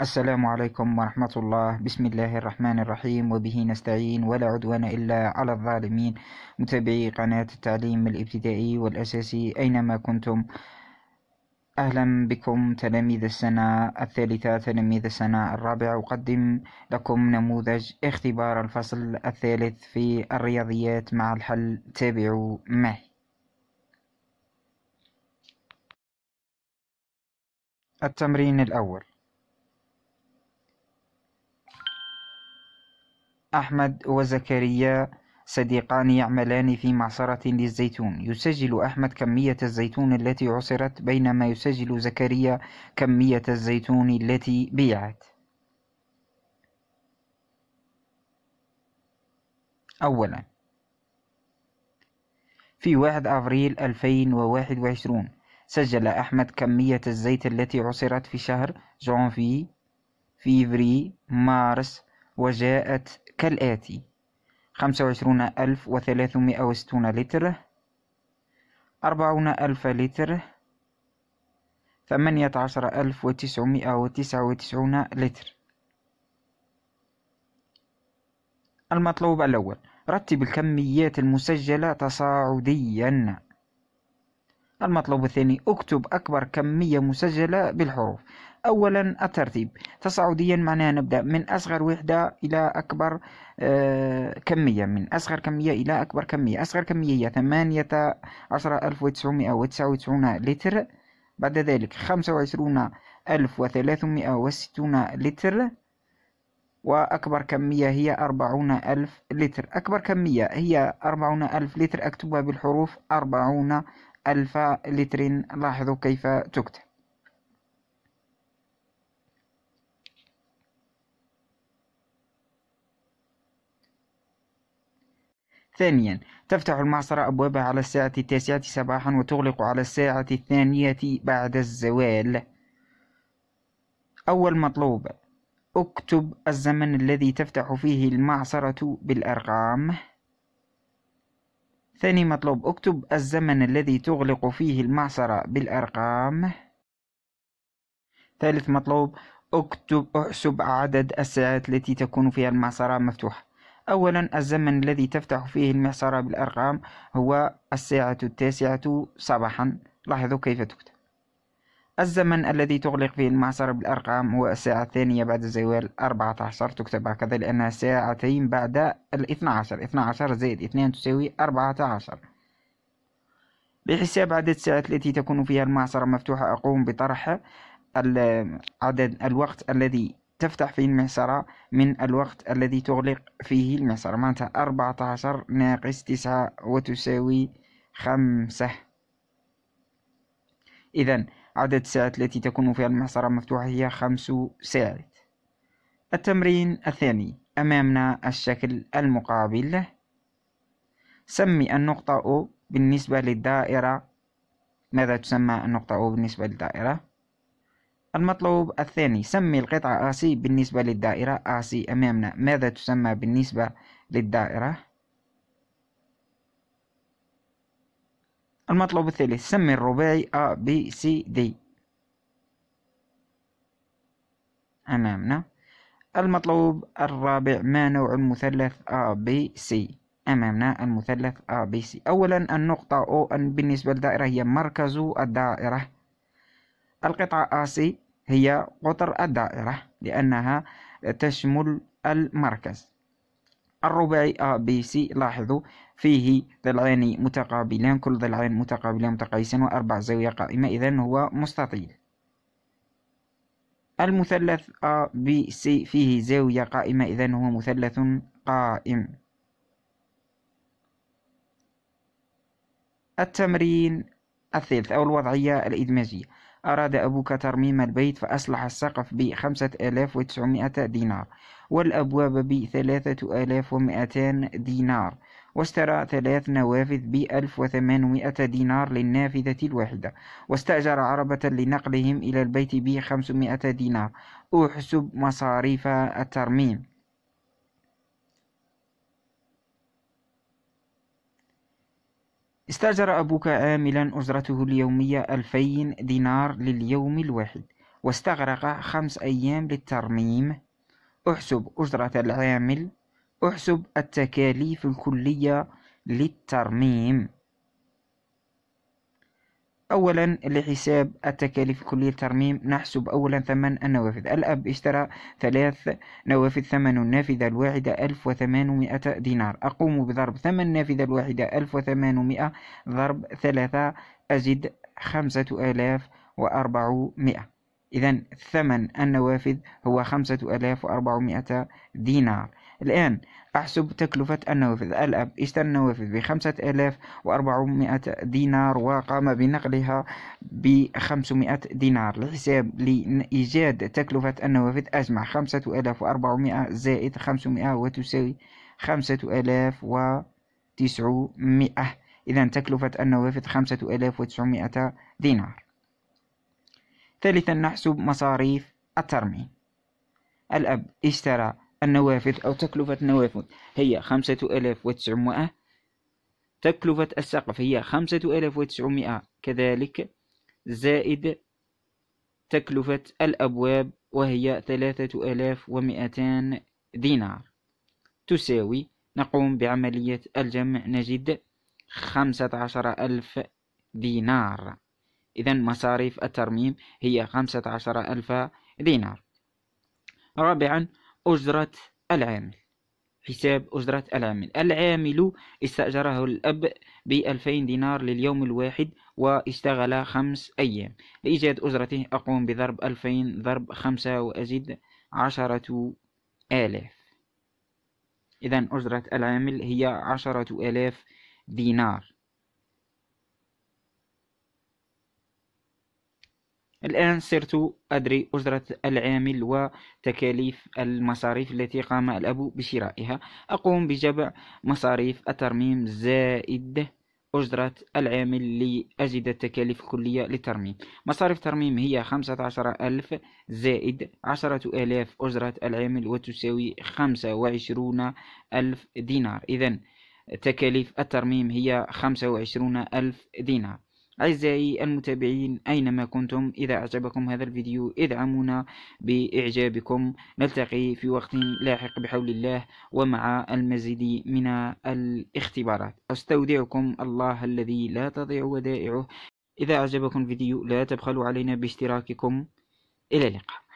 السلام عليكم ورحمة الله بسم الله الرحمن الرحيم وبه نستعين ولا عدوان إلا على الظالمين متابعي قناة التعليم الابتدائي والأساسي أينما كنتم أهلا بكم تلاميذ السنة الثالثة تلاميذ السنة الرابعة أقدم لكم نموذج اختبار الفصل الثالث في الرياضيات مع الحل تابعوا معي التمرين الأول أحمد وزكريا صديقان يعملان في معصرة للزيتون يسجل أحمد كمية الزيتون التي عصرت بينما يسجل زكريا كمية الزيتون التي بيعت أولا في 1 أفريل 2021 سجل أحمد كمية الزيت التي عصرت في شهر جانفي فيفري مارس وجاءت كالآتي خمسة وعشرون ألف وثلاثمائة وستون لتر أربعون ألف لتر ثمانية عشر ألف وتسعمائة وتسعة وتسعون لتر المطلوب الأول رتب الكميات المسجلة تصاعديا المطلوب الثاني اكتب أكبر كمية مسجلة بالحروف أولا الترتيب تصاعديا معناها نبدأ من أصغر وحدة إلى أكبر آه، كمية من أصغر كمية إلى أكبر كمية أصغر كمية هي ثمانية عشر ألف وتسعمائة وتسعة وتسعون لتر بعد ذلك خمسة وعشرون ألف وثلاثمائة وستون لتر وأكبر كمية هي أربعون ألف لتر أكبر كمية هي أربعون ألف لتر أكتبها بالحروف أربعون ألف لتر لاحظوا كيف تكتب ثانيا تفتح المعصرة أبوابها على الساعة التاسعة صباحا وتغلق على الساعة الثانية بعد الزوال أول مطلوب اكتب الزمن الذي تفتح فيه المعصرة بالأرقام ثاني مطلوب اكتب الزمن الذي تغلق فيه المعصرة بالأرقام ثالث مطلوب اكتب احسب عدد الساعات التي تكون فيها المعصرة مفتوحة أولا الزمن الذي تفتح فيه المعصرة بالأرقام هو الساعة التاسعة صباحا لاحظوا كيف تكتب الزمن الذي تغلق فيه المعصرة بالأرقام هو الساعة الثانية بعد زوال 14 تكتب هكذا لأنها ساعتين بعد الاثنى عشر اثنى عشر زائد اثنين تساوي أربعة عشر لحساب عدد الساعات التي تكون فيها المعصرة مفتوحة أقوم بطرح عدد الوقت الذي تفتح فيه المعصرة من الوقت الذي تغلق فيه المعصرة معناتها أربعة عشر ناقص تسعة وتساوي خمسة إذا عدد الساعات التي تكون فيها المحصرة مفتوحة هي خمس ساعات التمرين الثاني أمامنا الشكل المقابل له سمي النقطة O بالنسبة للدائرة ماذا تسمى النقطة O بالنسبة للدائرة؟ المطلوب الثاني سمي القطعة AC بالنسبة للدائرة AC أمامنا ماذا تسمى بالنسبة للدائرة؟ المطلوب الثالث سمي الرباعي A B C D أمامنا المطلوب الرابع ما نوع المثلث A B C أمامنا المثلث A B C أولا النقطة O بالنسبة للدائرة هي مركز الدائرة القطعة C هي قطر الدائرة لأنها تشمل المركز الرباعي أ B C لاحظوا فيه ضلعان متقابلان كل ضلعان متقابلان متقايسان وأربع زاوية قائمة إذا هو مستطيل المثلث أ B C فيه زاوية قائمة إذا هو مثلث قائم التمرين الثالث أو الوضعية الإدماجية أراد أبوك ترميم البيت فأصلح السقف بخمسة آلاف وتسعمائة دينار والأبواب بثلاثة آلاف ومائتان دينار واشترى ثلاث نوافذ بألف وثمانمائة دينار للنافذة الواحدة واستأجر عربة لنقلهم إلى البيت بخمسمائة دينار أحسب مصاريف الترميم استأجر أبوك عاملا أجرته اليومية ألفين دينار لليوم الواحد واستغرق خمس أيام للترميم احسب أجرة العامل احسب التكاليف الكلية للترميم أولا لحساب التكاليف كلية الترميم نحسب أولا ثمن النوافذ الأب اشترى ثلاث نوافذ ثمن النافذة الواحدة ألف وثمانمائة دينار أقوم بضرب ثمن النافذة الواحدة ألف وثمانمائة ضرب ثلاثة أزد خمسة آلاف وأربعمائة إذا ثمن النوافذ هو خمسة آلاف وأربعمائة دينار الآن أحسب تكلفة النوافذ الأب اشترى النوافذ بخمسة آلاف وأربعمائة دينار وقام بنقلها بخمسمائة دينار الحساب لإيجاد تكلفة النوافذ أجمع خمسة آلاف وأربعمائة زائد خمسمائة وتساوي خمسة آلاف وتسعمائة إذا تكلفة النوافذ خمسة آلاف وتسعمائة دينار ثالثا نحسب مصاريف الترميم الأب اشترى النوافذ أو تكلفة النوافذ هي خمسة آلاف وتسعمائة تكلفة السقف هي خمسة آلاف وتسعمائة كذلك زائد تكلفة الأبواب وهي ثلاثة آلاف ومئتان دينار تساوي نقوم بعملية الجمع نجد خمسة عشر ألف دينار إذا مصاريف الترميم هي خمسة عشر ألف دينار رابعا أجرة العامل حساب أجرة العامل العامل استأجره الأب بألفين دينار لليوم الواحد واشتغل خمس أيام لإيجاد أجرته أقوم بضرب ألفين ضرب خمسة وأزيد عشرة آلاف إذا أجرة العامل هي عشرة آلاف دينار الآن صرت أدري أجرة العامل وتكاليف المصاريف التي قام الأب بشرائها أقوم بجمع مصاريف الترميم زائد أجرة العامل لأجد التكاليف الكلية للترميم مصاريف الترميم هي خمسة عشر ألف زائد عشرة آلاف أجرة العامل وتساوي خمسة وعشرون ألف دينار إذا تكاليف الترميم هي خمسة وعشرون ألف دينار أعزائي المتابعين أينما كنتم إذا أعجبكم هذا الفيديو ادعمونا بإعجابكم نلتقي في وقت لاحق بحول الله ومع المزيد من الاختبارات أستودعكم الله الذي لا تضيع ودائعه إذا أعجبكم الفيديو لا تبخلوا علينا باشتراككم إلى اللقاء